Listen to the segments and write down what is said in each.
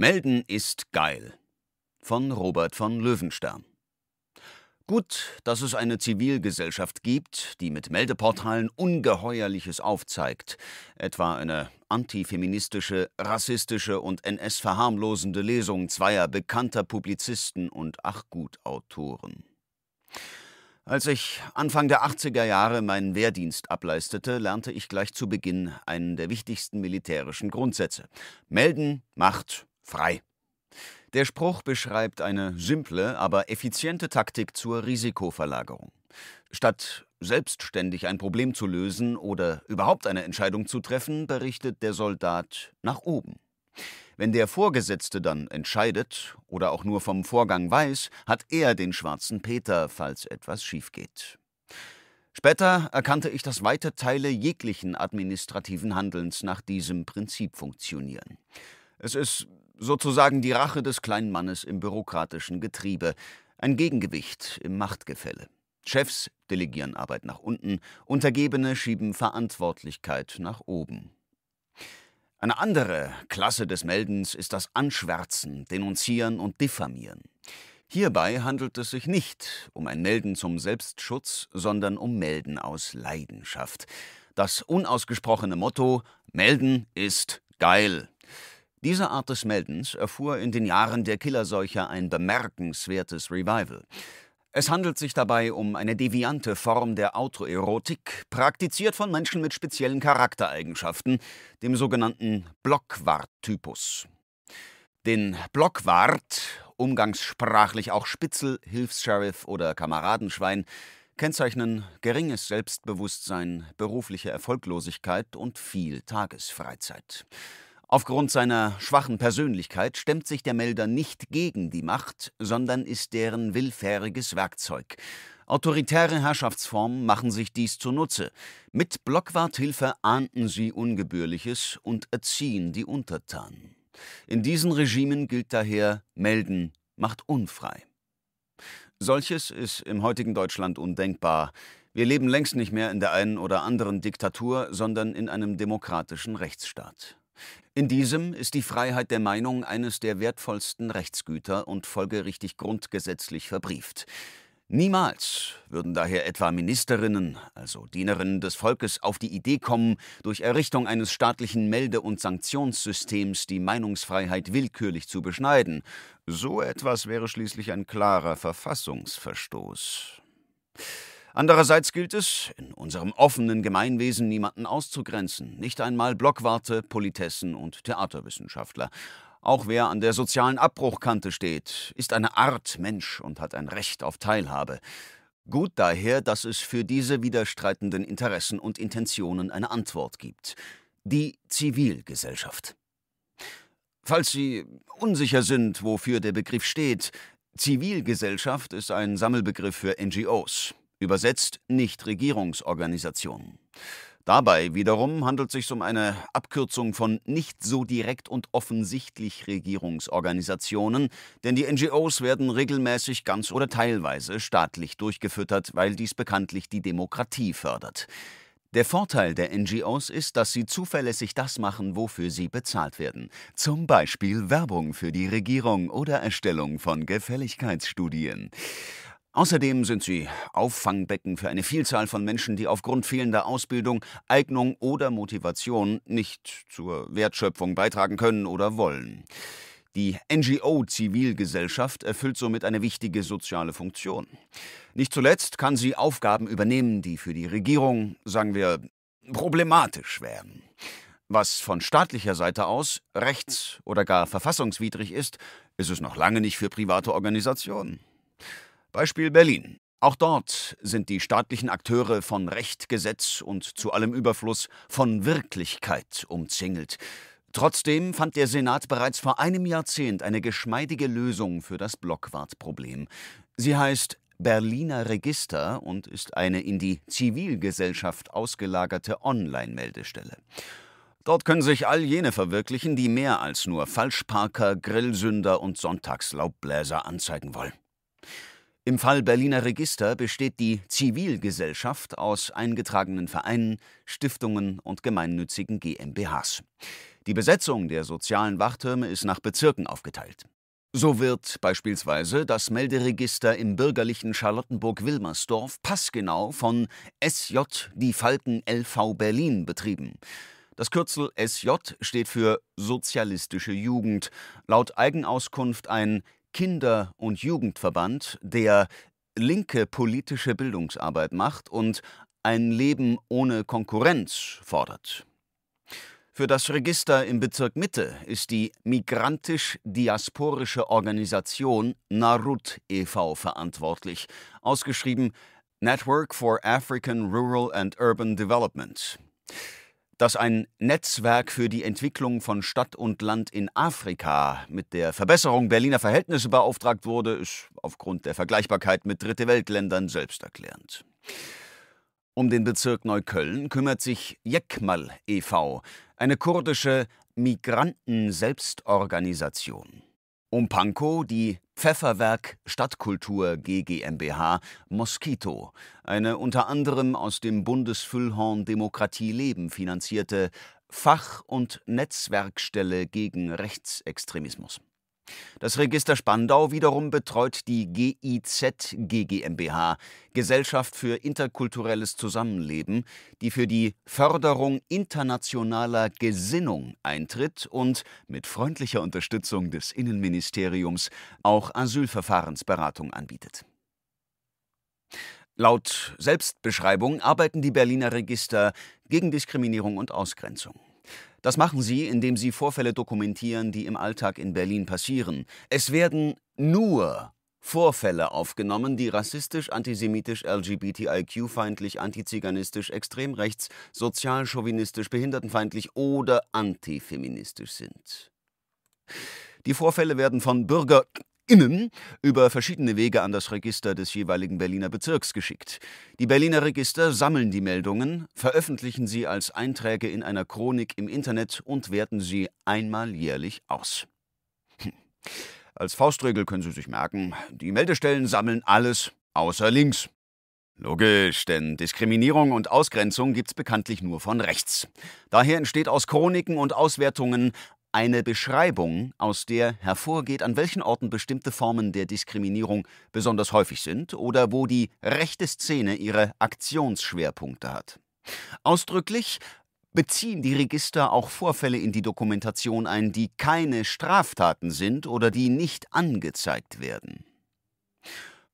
Melden ist geil. Von Robert von Löwenstern. Gut, dass es eine Zivilgesellschaft gibt, die mit Meldeportalen Ungeheuerliches aufzeigt, etwa eine antifeministische, rassistische und NS-verharmlosende Lesung zweier bekannter Publizisten und Achgutautoren. Als ich Anfang der 80er Jahre meinen Wehrdienst ableistete, lernte ich gleich zu Beginn einen der wichtigsten militärischen Grundsätze. Melden macht frei. Der Spruch beschreibt eine simple, aber effiziente Taktik zur Risikoverlagerung. Statt selbstständig ein Problem zu lösen oder überhaupt eine Entscheidung zu treffen, berichtet der Soldat nach oben. Wenn der Vorgesetzte dann entscheidet oder auch nur vom Vorgang weiß, hat er den schwarzen Peter, falls etwas schief geht. Später erkannte ich, dass weite Teile jeglichen administrativen Handelns nach diesem Prinzip funktionieren. Es ist Sozusagen die Rache des kleinen Mannes im bürokratischen Getriebe, ein Gegengewicht im Machtgefälle. Chefs delegieren Arbeit nach unten, Untergebene schieben Verantwortlichkeit nach oben. Eine andere Klasse des Meldens ist das Anschwärzen, Denunzieren und Diffamieren. Hierbei handelt es sich nicht um ein Melden zum Selbstschutz, sondern um Melden aus Leidenschaft. Das unausgesprochene Motto Melden ist geil diese Art des Meldens erfuhr in den Jahren der Killerseuche ein bemerkenswertes Revival. Es handelt sich dabei um eine deviante Form der Autoerotik, praktiziert von Menschen mit speziellen Charaktereigenschaften, dem sogenannten Blockwart-Typus. Den Blockwart, umgangssprachlich auch Spitzel, Hilfs-Sheriff oder Kameradenschwein, kennzeichnen geringes Selbstbewusstsein, berufliche Erfolglosigkeit und viel Tagesfreizeit. Aufgrund seiner schwachen Persönlichkeit stemmt sich der Melder nicht gegen die Macht, sondern ist deren willfähriges Werkzeug. Autoritäre Herrschaftsformen machen sich dies zunutze. Mit Blockwarthilfe ahnten sie Ungebührliches und erziehen die Untertanen. In diesen Regimen gilt daher, melden macht unfrei. Solches ist im heutigen Deutschland undenkbar. Wir leben längst nicht mehr in der einen oder anderen Diktatur, sondern in einem demokratischen Rechtsstaat. In diesem ist die Freiheit der Meinung eines der wertvollsten Rechtsgüter und folgerichtig grundgesetzlich verbrieft. Niemals würden daher etwa Ministerinnen, also Dienerinnen des Volkes, auf die Idee kommen, durch Errichtung eines staatlichen Melde- und Sanktionssystems die Meinungsfreiheit willkürlich zu beschneiden. So etwas wäre schließlich ein klarer Verfassungsverstoß. Andererseits gilt es, in unserem offenen Gemeinwesen niemanden auszugrenzen, nicht einmal Blockwarte, Politessen und Theaterwissenschaftler. Auch wer an der sozialen Abbruchkante steht, ist eine Art Mensch und hat ein Recht auf Teilhabe. Gut daher, dass es für diese widerstreitenden Interessen und Intentionen eine Antwort gibt. Die Zivilgesellschaft. Falls Sie unsicher sind, wofür der Begriff steht, Zivilgesellschaft ist ein Sammelbegriff für NGOs, übersetzt Nichtregierungsorganisationen. Dabei wiederum handelt es sich um eine Abkürzung von nicht so direkt und offensichtlich Regierungsorganisationen, denn die NGOs werden regelmäßig ganz oder teilweise staatlich durchgefüttert, weil dies bekanntlich die Demokratie fördert. Der Vorteil der NGOs ist, dass sie zuverlässig das machen, wofür sie bezahlt werden. Zum Beispiel Werbung für die Regierung oder Erstellung von Gefälligkeitsstudien. Außerdem sind sie Auffangbecken für eine Vielzahl von Menschen, die aufgrund fehlender Ausbildung, Eignung oder Motivation nicht zur Wertschöpfung beitragen können oder wollen. Die NGO-Zivilgesellschaft erfüllt somit eine wichtige soziale Funktion. Nicht zuletzt kann sie Aufgaben übernehmen, die für die Regierung, sagen wir, problematisch wären. Was von staatlicher Seite aus rechts- oder gar verfassungswidrig ist, ist es noch lange nicht für private Organisationen. Beispiel Berlin. Auch dort sind die staatlichen Akteure von Recht, Gesetz und zu allem Überfluss von Wirklichkeit umzingelt. Trotzdem fand der Senat bereits vor einem Jahrzehnt eine geschmeidige Lösung für das Blockwartproblem. Sie heißt Berliner Register und ist eine in die Zivilgesellschaft ausgelagerte Online-Meldestelle. Dort können sich all jene verwirklichen, die mehr als nur Falschparker, Grillsünder und Sonntagslaubbläser anzeigen wollen. Im Fall Berliner Register besteht die Zivilgesellschaft aus eingetragenen Vereinen, Stiftungen und gemeinnützigen GmbHs. Die Besetzung der sozialen Wachtürme ist nach Bezirken aufgeteilt. So wird beispielsweise das Melderegister im bürgerlichen Charlottenburg-Wilmersdorf passgenau von SJ Die Falken LV Berlin betrieben. Das Kürzel SJ steht für Sozialistische Jugend, laut Eigenauskunft ein Kinder- und Jugendverband, der linke politische Bildungsarbeit macht und ein Leben ohne Konkurrenz fordert. Für das Register im Bezirk Mitte ist die migrantisch-diasporische Organisation Narut e.V. verantwortlich, ausgeschrieben Network for African Rural and Urban Development dass ein Netzwerk für die Entwicklung von Stadt und Land in Afrika mit der Verbesserung Berliner Verhältnisse beauftragt wurde, ist aufgrund der Vergleichbarkeit mit Dritte Weltländern selbsterklärend. Um den Bezirk Neukölln kümmert sich Jekmal e.V., eine kurdische Migranten-Selbstorganisation. Um Pankow die Pfefferwerk Stadtkultur GGMBH Mosquito, eine unter anderem aus dem Bundesfüllhorn Demokratie Leben finanzierte Fach- und Netzwerkstelle gegen Rechtsextremismus. Das Register Spandau wiederum betreut die GIZ GmbH, Gesellschaft für interkulturelles Zusammenleben, die für die Förderung internationaler Gesinnung eintritt und mit freundlicher Unterstützung des Innenministeriums auch Asylverfahrensberatung anbietet. Laut Selbstbeschreibung arbeiten die Berliner Register gegen Diskriminierung und Ausgrenzung. Das machen sie, indem sie Vorfälle dokumentieren, die im Alltag in Berlin passieren. Es werden nur Vorfälle aufgenommen, die rassistisch, antisemitisch, LGBTIQ-feindlich, antiziganistisch, extrem rechts, sozialchauvinistisch, behindertenfeindlich oder antifeministisch sind. Die Vorfälle werden von Bürger BerlinerInnen über verschiedene Wege an das Register des jeweiligen Berliner Bezirks geschickt. Die Berliner Register sammeln die Meldungen, veröffentlichen sie als Einträge in einer Chronik im Internet und werten sie einmal jährlich aus. Hm. Als Faustregel können Sie sich merken, die Meldestellen sammeln alles außer links. Logisch, denn Diskriminierung und Ausgrenzung gibt's bekanntlich nur von rechts. Daher entsteht aus Chroniken und Auswertungen eine Beschreibung, aus der hervorgeht, an welchen Orten bestimmte Formen der Diskriminierung besonders häufig sind oder wo die rechte Szene ihre Aktionsschwerpunkte hat. Ausdrücklich beziehen die Register auch Vorfälle in die Dokumentation ein, die keine Straftaten sind oder die nicht angezeigt werden.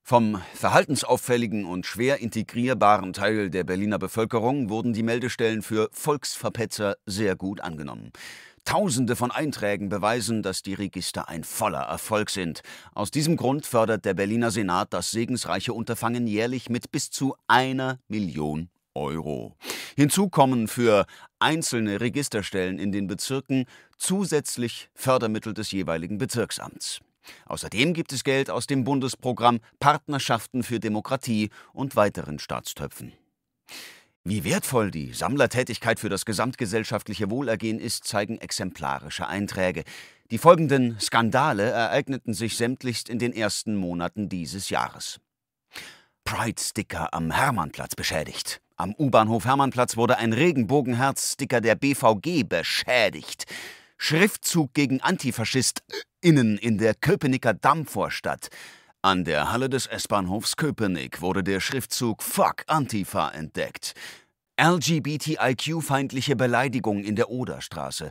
Vom verhaltensauffälligen und schwer integrierbaren Teil der Berliner Bevölkerung wurden die Meldestellen für Volksverpetzer sehr gut angenommen. Tausende von Einträgen beweisen, dass die Register ein voller Erfolg sind. Aus diesem Grund fördert der Berliner Senat das segensreiche Unterfangen jährlich mit bis zu einer Million Euro. Hinzu kommen für einzelne Registerstellen in den Bezirken zusätzlich Fördermittel des jeweiligen Bezirksamts. Außerdem gibt es Geld aus dem Bundesprogramm Partnerschaften für Demokratie und weiteren Staatstöpfen. Wie wertvoll die Sammlertätigkeit für das gesamtgesellschaftliche Wohlergehen ist, zeigen exemplarische Einträge. Die folgenden Skandale ereigneten sich sämtlichst in den ersten Monaten dieses Jahres. Pride-Sticker am Hermannplatz beschädigt. Am U-Bahnhof Hermannplatz wurde ein Regenbogenherz-Sticker der BVG beschädigt. Schriftzug gegen Antifaschist innen in der Köpenicker Dammvorstadt. An der Halle des S-Bahnhofs Köpenick wurde der Schriftzug Fuck Antifa entdeckt. LGBTIQ-feindliche Beleidigung in der Oderstraße.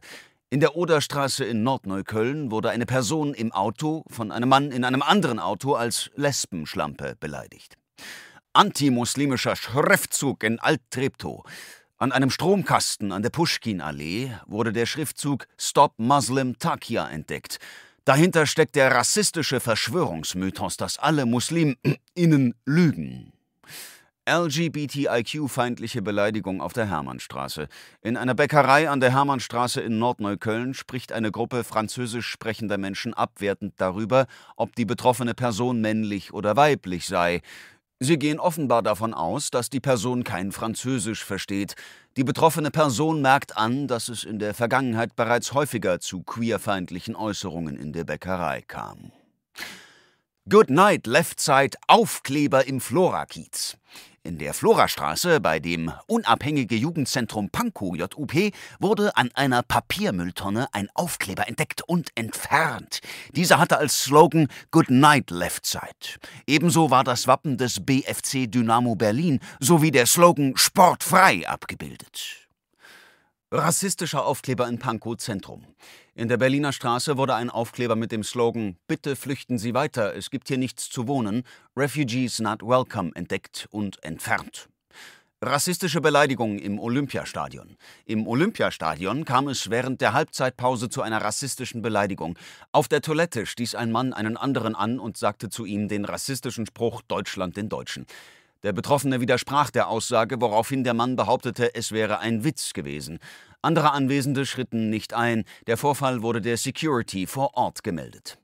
In der Oderstraße in Nordneukölln wurde eine Person im Auto von einem Mann in einem anderen Auto als Lesbenschlampe beleidigt. Antimuslimischer Schriftzug in Alt-Treptow. An einem Stromkasten an der Pushkin-Allee wurde der Schriftzug Stop Muslim Takia entdeckt. Dahinter steckt der rassistische Verschwörungsmythos, dass alle MuslimInnen lügen. LGBTIQ-feindliche Beleidigung auf der Hermannstraße. In einer Bäckerei an der Hermannstraße in Nordneukölln spricht eine Gruppe französisch sprechender Menschen abwertend darüber, ob die betroffene Person männlich oder weiblich sei. Sie gehen offenbar davon aus, dass die Person kein Französisch versteht. Die betroffene Person merkt an, dass es in der Vergangenheit bereits häufiger zu queerfeindlichen Äußerungen in der Bäckerei kam. Good Night Left Side Aufkleber im Florakiez. In der Florastraße bei dem Unabhängige Jugendzentrum Pankow JUP wurde an einer Papiermülltonne ein Aufkleber entdeckt und entfernt. Dieser hatte als Slogan Good Night Left Side. Ebenso war das Wappen des BFC Dynamo Berlin sowie der Slogan Sportfrei abgebildet. Rassistischer Aufkleber in Pankow Zentrum. In der Berliner Straße wurde ein Aufkleber mit dem Slogan Bitte flüchten Sie weiter, es gibt hier nichts zu wohnen, Refugees not welcome entdeckt und entfernt. Rassistische Beleidigungen im Olympiastadion. Im Olympiastadion kam es während der Halbzeitpause zu einer rassistischen Beleidigung. Auf der Toilette stieß ein Mann einen anderen an und sagte zu ihm den rassistischen Spruch Deutschland den Deutschen. Der Betroffene widersprach der Aussage, woraufhin der Mann behauptete, es wäre ein Witz gewesen. Andere Anwesende schritten nicht ein. Der Vorfall wurde der Security vor Ort gemeldet.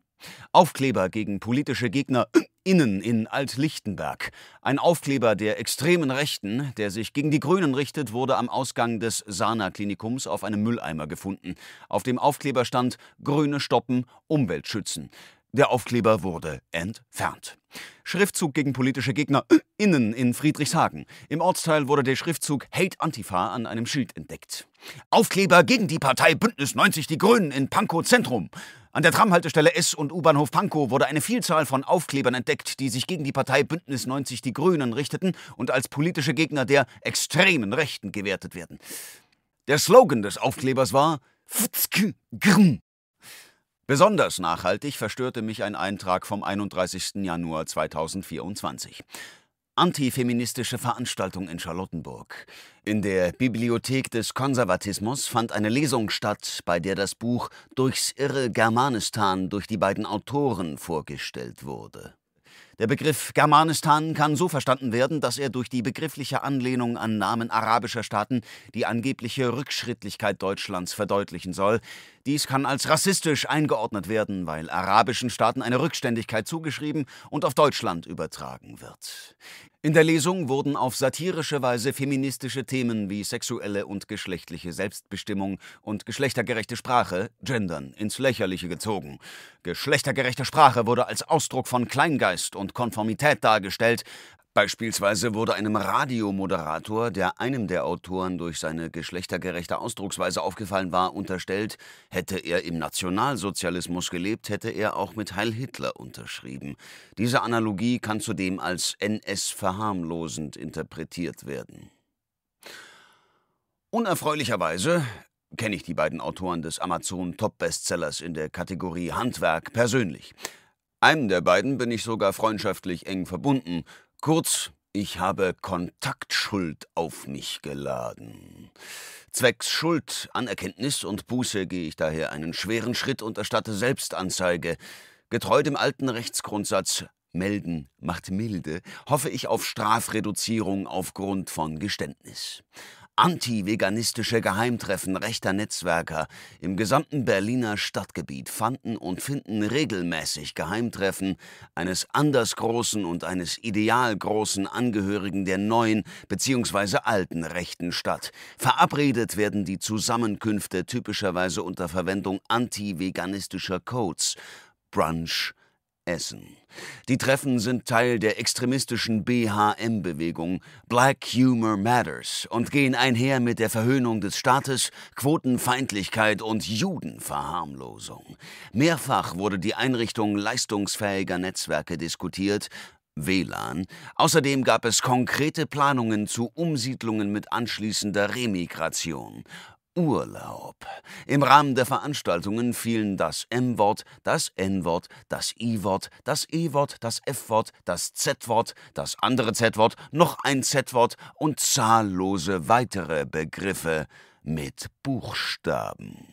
Aufkleber gegen politische Gegner innen in Alt-Lichtenberg. Ein Aufkleber der extremen Rechten, der sich gegen die Grünen richtet, wurde am Ausgang des Sana-Klinikums auf einem Mülleimer gefunden. Auf dem Aufkleber stand Grüne stoppen, Umwelt schützen. Der Aufkleber wurde entfernt. Schriftzug gegen politische Gegner äh, innen in Friedrichshagen. Im Ortsteil wurde der Schriftzug Hate Antifa an einem Schild entdeckt. Aufkleber gegen die Partei Bündnis 90 Die Grünen in Pankow Zentrum. An der Tramhaltestelle S- und U-Bahnhof Pankow wurde eine Vielzahl von Aufklebern entdeckt, die sich gegen die Partei Bündnis 90 Die Grünen richteten und als politische Gegner der extremen Rechten gewertet werden. Der Slogan des Aufklebers war Ftzk Grn Besonders nachhaltig verstörte mich ein Eintrag vom 31. Januar 2024. Antifeministische Veranstaltung in Charlottenburg. In der Bibliothek des Konservatismus fand eine Lesung statt, bei der das Buch Durchs irre Germanistan durch die beiden Autoren vorgestellt wurde. Der Begriff Germanistan kann so verstanden werden, dass er durch die begriffliche Anlehnung an Namen arabischer Staaten die angebliche Rückschrittlichkeit Deutschlands verdeutlichen soll, dies kann als rassistisch eingeordnet werden, weil arabischen Staaten eine Rückständigkeit zugeschrieben und auf Deutschland übertragen wird. In der Lesung wurden auf satirische Weise feministische Themen wie sexuelle und geschlechtliche Selbstbestimmung und geschlechtergerechte Sprache, Gendern, ins Lächerliche gezogen. Geschlechtergerechte Sprache wurde als Ausdruck von Kleingeist und Konformität dargestellt, Beispielsweise wurde einem Radiomoderator, der einem der Autoren durch seine geschlechtergerechte Ausdrucksweise aufgefallen war, unterstellt, hätte er im Nationalsozialismus gelebt, hätte er auch mit Heil Hitler unterschrieben. Diese Analogie kann zudem als NS-verharmlosend interpretiert werden. Unerfreulicherweise kenne ich die beiden Autoren des Amazon-Top-Bestsellers in der Kategorie Handwerk persönlich. Einem der beiden bin ich sogar freundschaftlich eng verbunden – Kurz, ich habe Kontaktschuld auf mich geladen. Zwecks Schuld, Anerkenntnis und Buße gehe ich daher einen schweren Schritt und erstatte Selbstanzeige. Getreu dem alten Rechtsgrundsatz melden macht milde, hoffe ich auf Strafreduzierung aufgrund von Geständnis. Anti-veganistische Geheimtreffen rechter Netzwerker im gesamten Berliner Stadtgebiet fanden und finden regelmäßig Geheimtreffen eines andersgroßen und eines idealgroßen Angehörigen der neuen bzw. alten Rechten statt. Verabredet werden die Zusammenkünfte typischerweise unter Verwendung anti-veganistischer Codes. Brunch, Essen. Die Treffen sind Teil der extremistischen BHM-Bewegung Black Humor Matters und gehen einher mit der Verhöhnung des Staates, Quotenfeindlichkeit und Judenverharmlosung. Mehrfach wurde die Einrichtung leistungsfähiger Netzwerke diskutiert, WLAN. Außerdem gab es konkrete Planungen zu Umsiedlungen mit anschließender Remigration. Urlaub. Im Rahmen der Veranstaltungen fielen das M-Wort, das N-Wort, das I-Wort, das E-Wort, das F-Wort, das Z-Wort, das andere Z-Wort, noch ein Z-Wort und zahllose weitere Begriffe mit Buchstaben.